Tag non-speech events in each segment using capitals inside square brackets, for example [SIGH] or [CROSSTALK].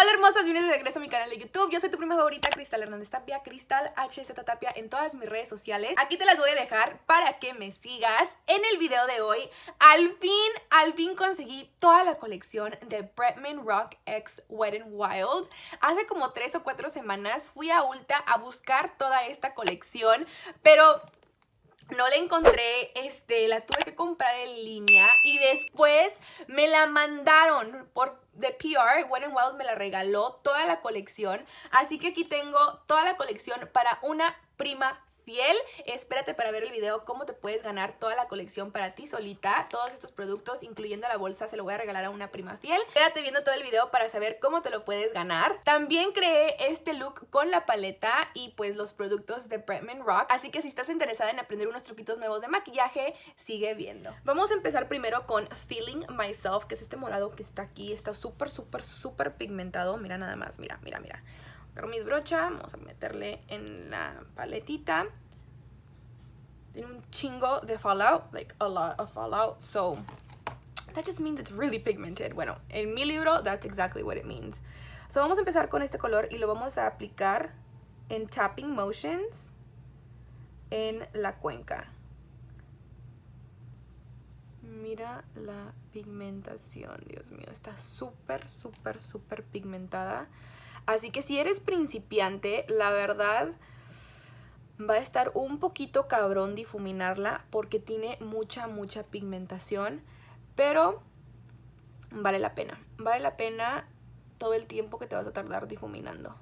Hola hermosas, bienvenidos de regreso a mi canal de YouTube. Yo soy tu prima favorita, Cristal Hernández Tapia, Cristal HZ Tapia en todas mis redes sociales. Aquí te las voy a dejar para que me sigas. En el video de hoy, al fin, al fin conseguí toda la colección de Bretman Rock X Wedding Wild. Hace como tres o cuatro semanas fui a Ulta a buscar toda esta colección, pero no la encontré, este, la tuve que comprar en línea y después me la mandaron por de PR, Wet n Wild me la regaló toda la colección. Así que aquí tengo toda la colección para una prima fiel. Espérate para ver el video cómo te puedes ganar toda la colección para ti solita. Todos estos productos, incluyendo la bolsa, se lo voy a regalar a una prima fiel. Quédate viendo todo el video para saber cómo te lo puedes ganar. También creé este look con la paleta y pues los productos de Bretman Rock. Así que si estás interesada en aprender unos truquitos nuevos de maquillaje, sigue viendo. Vamos a empezar primero con Feeling Myself, que es este morado que está aquí. Está súper, súper, súper pigmentado. Mira nada más, mira, mira, mira mis vamos a meterle en la paletita. Tiene un chingo de fallout, like a lot of fallout, so that just means it's really pigmented. Bueno, en mi libro, that's exactly what it means. So vamos a empezar con este color y lo vamos a aplicar en tapping motions en la cuenca. Mira la pigmentación, Dios mío, está súper, súper, súper pigmentada. Así que si eres principiante, la verdad va a estar un poquito cabrón difuminarla porque tiene mucha, mucha pigmentación, pero vale la pena. Vale la pena todo el tiempo que te vas a tardar difuminando.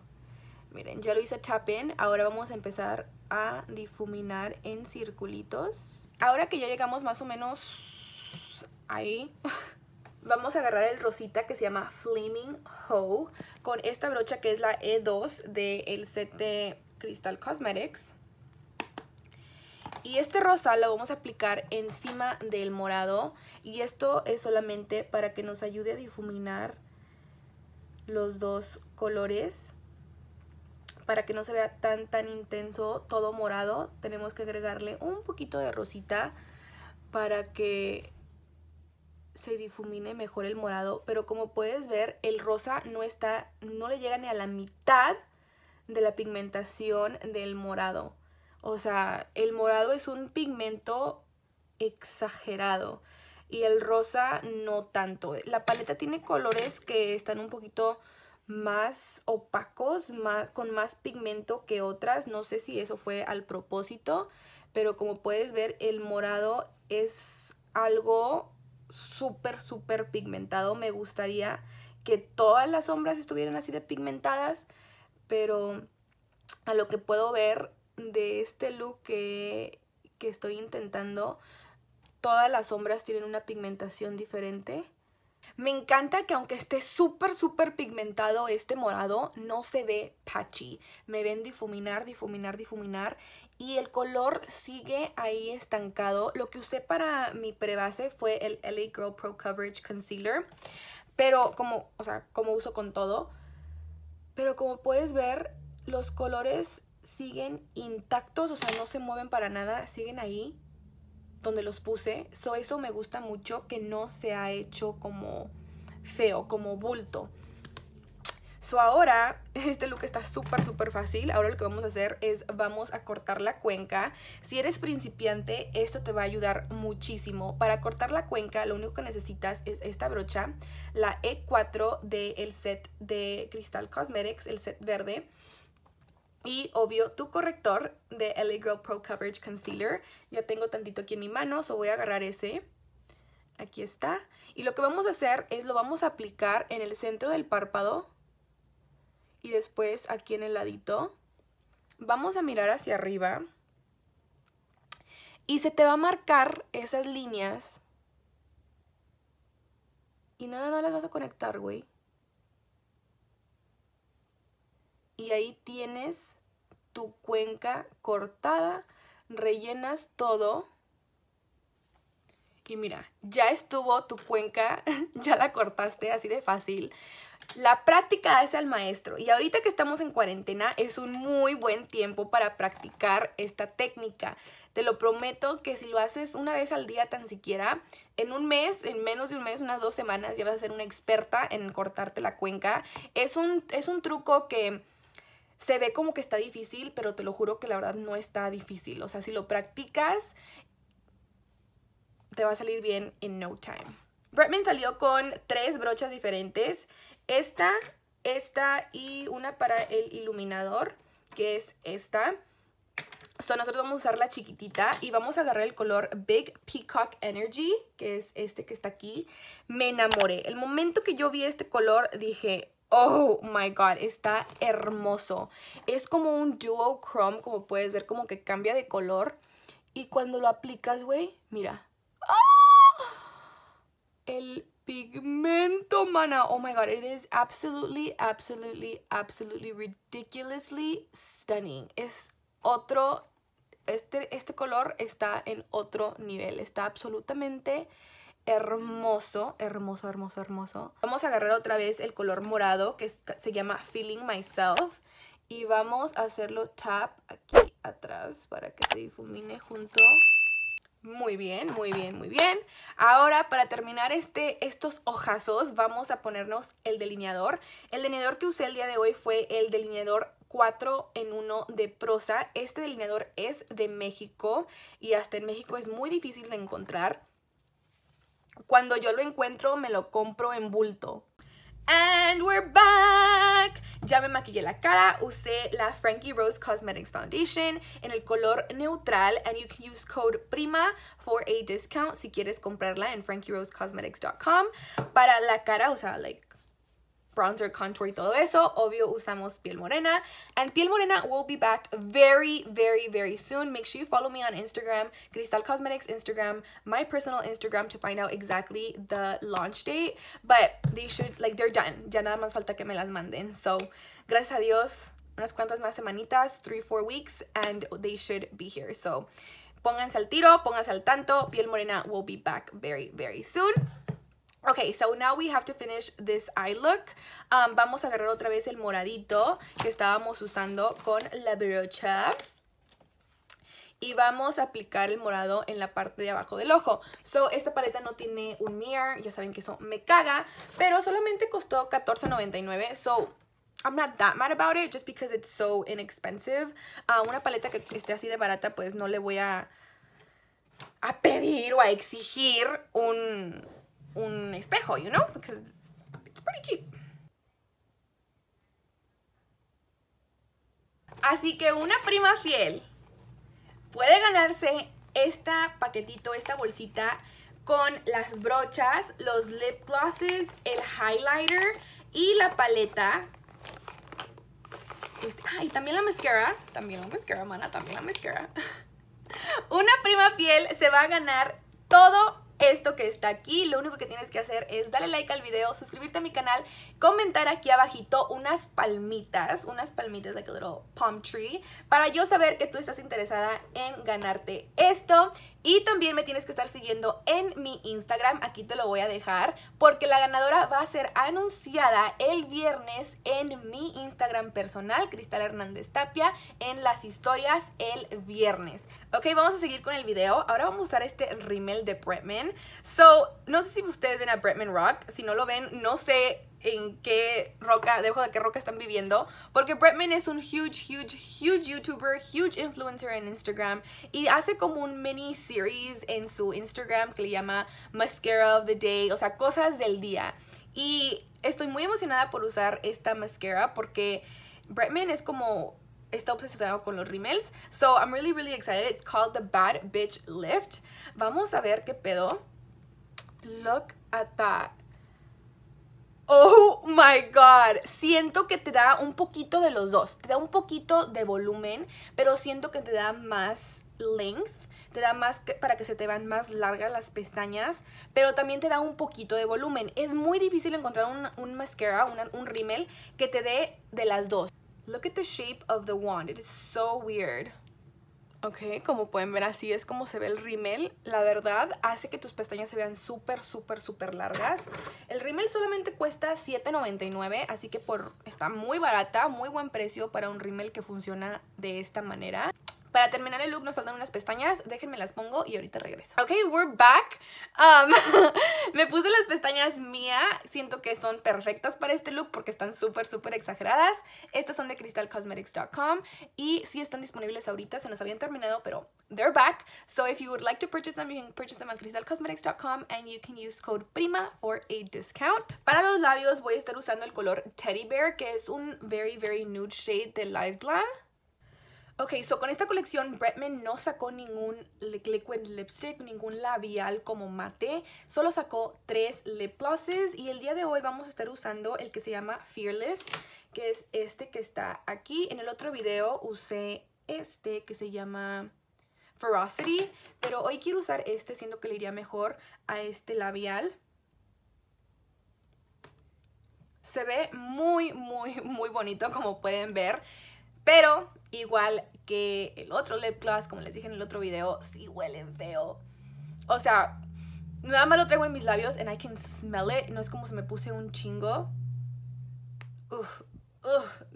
Miren, ya lo hice tapen. ahora vamos a empezar a difuminar en circulitos. Ahora que ya llegamos más o menos ahí, [LAUGHS] vamos a agarrar el rosita que se llama Flaming Hoe con esta brocha que es la E2 del set de Crystal Cosmetics. Y este rosa lo vamos a aplicar encima del morado y esto es solamente para que nos ayude a difuminar los dos colores para que no se vea tan tan intenso todo morado tenemos que agregarle un poquito de rosita para que se difumine mejor el morado, pero como puedes ver, el rosa no está, no le llega ni a la mitad de la pigmentación del morado. O sea, el morado es un pigmento exagerado y el rosa no tanto. La paleta tiene colores que están un poquito más opacos, más, con más pigmento que otras. No sé si eso fue al propósito, pero como puedes ver, el morado es algo súper, súper pigmentado. Me gustaría que todas las sombras estuvieran así de pigmentadas, pero a lo que puedo ver de este look que, que estoy intentando, todas las sombras tienen una pigmentación diferente me encanta que aunque esté súper, súper pigmentado este morado, no se ve patchy. Me ven difuminar, difuminar, difuminar. Y el color sigue ahí estancado. Lo que usé para mi prebase fue el LA Girl Pro Coverage Concealer. Pero como, o sea, como uso con todo. Pero como puedes ver, los colores siguen intactos. O sea, no se mueven para nada. Siguen ahí donde los puse. eso me gusta mucho que no se ha hecho como feo, como bulto. So ahora, [LAUGHS] este look está súper, súper fácil. Ahora lo que vamos a hacer es vamos a cortar la cuenca. Si eres principiante, esto te va a ayudar muchísimo. Para cortar la cuenca, lo único que necesitas es esta brocha, la E4 del set de Crystal Cosmetics, el set verde. Y obvio, tu corrector de LA Girl Pro Coverage Concealer. Ya tengo tantito aquí en mi mano, so voy a agarrar ese. Aquí está. Y lo que vamos a hacer es lo vamos a aplicar en el centro del párpado. Y después aquí en el ladito. Vamos a mirar hacia arriba. Y se te va a marcar esas líneas. Y nada más las vas a conectar, güey. y ahí tienes tu cuenca cortada, rellenas todo. Y mira, ya estuvo tu cuenca, [LAUGHS] ya la cortaste así de fácil. La práctica hace al maestro y ahorita que estamos en cuarentena es un muy buen tiempo para practicar esta técnica. Te lo prometo que si lo haces una vez al día tan siquiera, en un mes, en menos de un mes, unas dos semanas, ya vas a ser una experta en cortarte la cuenca. Es un, es un truco que se ve como que está difícil, pero te lo juro que la verdad no está difícil. O sea, si lo practicas, te va a salir bien en no time. Bretman salió con tres brochas diferentes. Esta, esta y una para el iluminador, que es esta. So, nosotros vamos a usar la chiquitita y vamos a agarrar el color Big Peacock Energy, que es este que está aquí. Me enamoré. El momento que yo vi este color dije, Oh my god, está hermoso. Es como un duo chrome, como puedes ver, como que cambia de color. Y cuando lo aplicas, güey, mira. ¡Ah! El pigmento, mana. Oh my god, it is absolutely, absolutely, absolutely ridiculously stunning. Es otro, este, este color está en otro nivel. Está absolutamente hermoso, hermoso, hermoso, hermoso. Vamos a agarrar otra vez el color morado que se llama Feeling Myself y vamos a hacerlo tap aquí atrás para que se difumine junto. Muy bien, muy bien, muy bien. Ahora para terminar este, estos hojazos vamos a ponernos el delineador. El delineador que usé el día de hoy fue el delineador 4 en 1 de prosa. Este delineador es de México y hasta en México es muy difícil de encontrar. Cuando yo lo encuentro, me lo compro en bulto. And we're back. Ya me maquillé la cara, usé la Frankie Rose Cosmetics Foundation en el color neutral and you can use code PRIMA for a discount si quieres comprarla en frankierosecosmetics.com. Para la cara, o sea, like bronzer, contour y todo eso. Obvio, usamos piel morena. And piel morena will be back very, very, very soon. Make sure you follow me on Instagram, Cristal Cosmetics Instagram, my personal Instagram to find out exactly the launch date. But they should, like, they're done. Ya nada más falta que me las manden. So, gracias a Dios, unas cuantas más semanitas, three, four weeks, and they should be here. So, pónganse al tiro, pónganse al tanto. Piel morena will be back very, very soon. Okay, so now we have to finish this eye look. Um, vamos a agarrar otra vez el moradito que estábamos usando con la brocha. Y vamos a aplicar el morado en la parte de abajo del ojo. So, esta paleta no tiene un mirror, ya saben que eso me caga. Pero solamente costó $14.99, so... I'm not that mad about it, just because it's so inexpensive. una paleta que esté así de barata, pues no le voy a, a pedir o a exigir un, un espejo, you know, because it's pretty cheap. Así que una prima fiel puede ganarse esta paquetito, esta bolsita con las brochas, los lip glosses, el highlighter y la paleta. Este, ah, y también la mascara. También la mascara, mana, también la mascara. [LAUGHS] Una prima fiel se va a ganar todo esto que está aquí. Lo único que tienes que hacer es darle like al video, suscribirte a mi canal, comentar aquí abajito unas palmitas, unas palmitas, like a little palm tree, para yo saber que tú estás interesada en ganarte esto. Y también me tienes que estar siguiendo en mi Instagram, aquí te lo voy a dejar, porque la ganadora va a ser anunciada el viernes en mi Instagram personal, Cristal Hernández Tapia, en las historias el viernes. Ok, vamos a seguir con el video. Ahora vamos a usar este rimel de Bretman. So, no sé si ustedes ven a Bretman Rock, si no lo ven, no sé en qué roca, dejo de qué roca están viviendo, porque Bretman es un huge, huge, huge YouTuber, huge influencer en Instagram y hace como un mini series en su Instagram que le llama Mascara of the Day, o sea, cosas del día. Y estoy muy emocionada por usar esta mascara porque Bretman es como está obsesionado con los rimels. So I'm really, really excited. It's called the Bad Bitch Lift. Vamos a ver qué pedo. Look at that. Oh my god, siento que te da un poquito de los dos, te da un poquito de volumen, pero siento que te da más length, te da más para que se te van más largas las pestañas, pero también te da un poquito de volumen. Es muy difícil encontrar un, un mascara, un rímel que te dé de las dos. Look at the shape of the wand, it is so weird. Ok, como pueden ver así es como se ve el rímel. La verdad hace que tus pestañas se vean súper, súper, súper largas. El rímel solamente cuesta $7.99, así que por, está muy barata, muy buen precio para un rímel que funciona de esta manera. Para terminar el look nos faltan unas pestañas, déjenme las pongo y ahorita regreso. Ok, we're back. Um, [LAUGHS] me puse las pestañas mía, siento que son perfectas para este look porque están súper, súper exageradas. Estas son de crystalcosmetics.com y sí están disponibles ahorita, se nos habían terminado, pero they're back. So if you would like to purchase them, you can purchase them at crystalcosmetics.com and you can use code PRIMA for a discount. Para los labios voy a estar usando el color Teddy Bear, que es un very, very nude shade de Live Glam. Ok, so con esta colección Bretman no sacó ningún liquid lipstick, ningún labial como mate, solo sacó tres lip glosses y el día de hoy vamos a estar usando el que se llama Fearless, que es este que está aquí. En el otro video usé este que se llama Ferocity, pero hoy quiero usar este siendo que le iría mejor a este labial. Se ve muy, muy, muy bonito como pueden ver. Pero igual que el otro lip gloss, como les dije en el otro video, sí huelen feo. O sea, nada más lo traigo en mis labios and I can smell it. No es como si me puse un chingo. uf,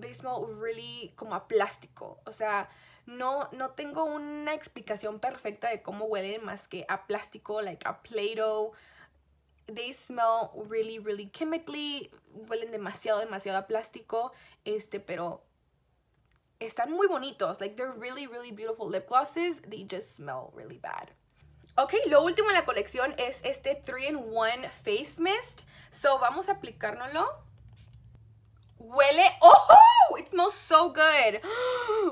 they smell really como a plástico. O sea, no, no tengo una explicación perfecta de cómo huelen más que a plástico, like a Play-Doh. They smell really, really chemically. Huelen demasiado, demasiado a plástico. Este, pero están muy bonitos. Like, they're really, really beautiful lip glosses. They just smell really bad. Ok, lo último en la colección es este 3-in-1 Face Mist. So, vamos a aplicárnoslo. Huele... ¡Oh! It smells so good.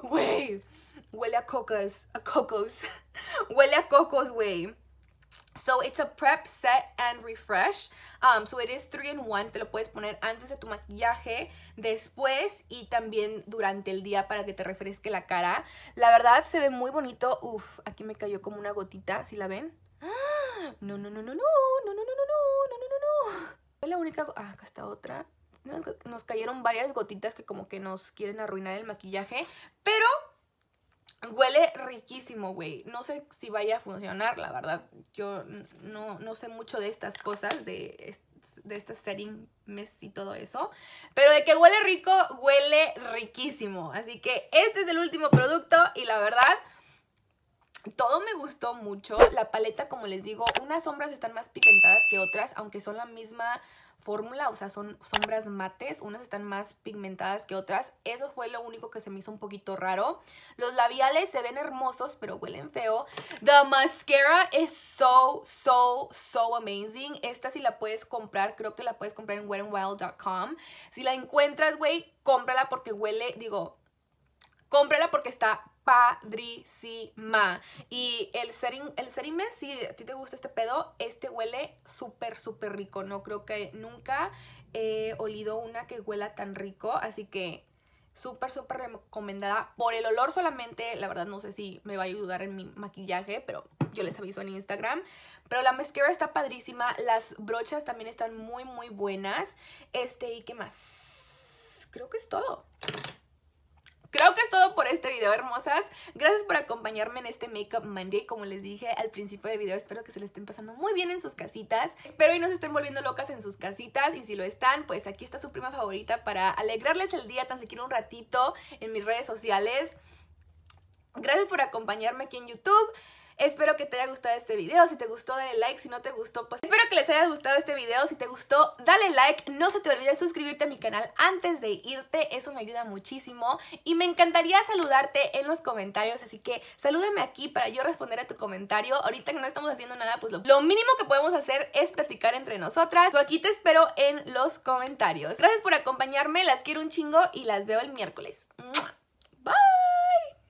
Wey. [GASPS] Huele a cocos. A cocos. [LAUGHS] Huele a cocos, wey. So it's a prep, set and refresh. Um, so it is 3 in 1. Te lo puedes poner antes de tu maquillaje, después y también durante el día para que te refresque la cara. La verdad se ve muy bonito. Uf, aquí me cayó como una gotita. Si la ven? No, no, no, no, no, no, no, no, no, no, no, no, no. Fue la única... Ah, acá está otra. nos cayeron varias gotitas que como que nos quieren arruinar el maquillaje. Pero Huele riquísimo, güey. No sé si vaya a funcionar, la verdad. Yo no, sé mucho de estas cosas, de, de estas setting y todo eso. Pero de que huele rico, huele riquísimo. Así que este es el último producto y la verdad... Todo me gustó mucho. La paleta, como les digo, unas sombras están más pigmentadas que otras, aunque son la misma fórmula, o sea, son sombras mates, unas están más pigmentadas que otras. Eso fue lo único que se me hizo un poquito raro. Los labiales se ven hermosos, pero huelen feo. The mascara is so, so, so amazing. Esta si la puedes comprar, creo que la puedes comprar en wetandwild.com, Si la encuentras, güey, cómprala porque huele, digo, cómprala porque está padrísima. Y el Serin, el serime, si a ti te gusta este pedo, este huele súper, súper rico. No creo que nunca he olido una que huela tan rico. Así que súper, súper recomendada por el olor solamente. La verdad no sé si me va a ayudar en mi maquillaje, pero yo les aviso en Instagram. Pero la mascara está padrísima. Las brochas también están muy, muy buenas. Este, ¿y qué más? Creo que es todo. Creo que es todo por este video, hermosas. Gracias por acompañarme en este Makeup Monday. Como les dije al principio del video, espero que se le estén pasando muy bien en sus casitas. Espero y no se estén volviendo locas en sus casitas. Y si lo están, pues aquí está su prima favorita para alegrarles el día tan siquiera un ratito en mis redes sociales. Gracias por acompañarme aquí en YouTube. Espero que te haya gustado este video. Si te gustó, dale like. Si no te gustó, pues espero que les haya gustado este video. Si te gustó, dale like. No se te olvide suscribirte a mi canal antes de irte. Eso me ayuda muchísimo. Y me encantaría saludarte en los comentarios. Así que salúdeme aquí para yo responder a tu comentario. Ahorita que no estamos haciendo nada, pues lo, lo mínimo que podemos hacer es platicar entre nosotras. O aquí te espero en los comentarios. Gracias por acompañarme. Las quiero un chingo y las veo el miércoles. Bye.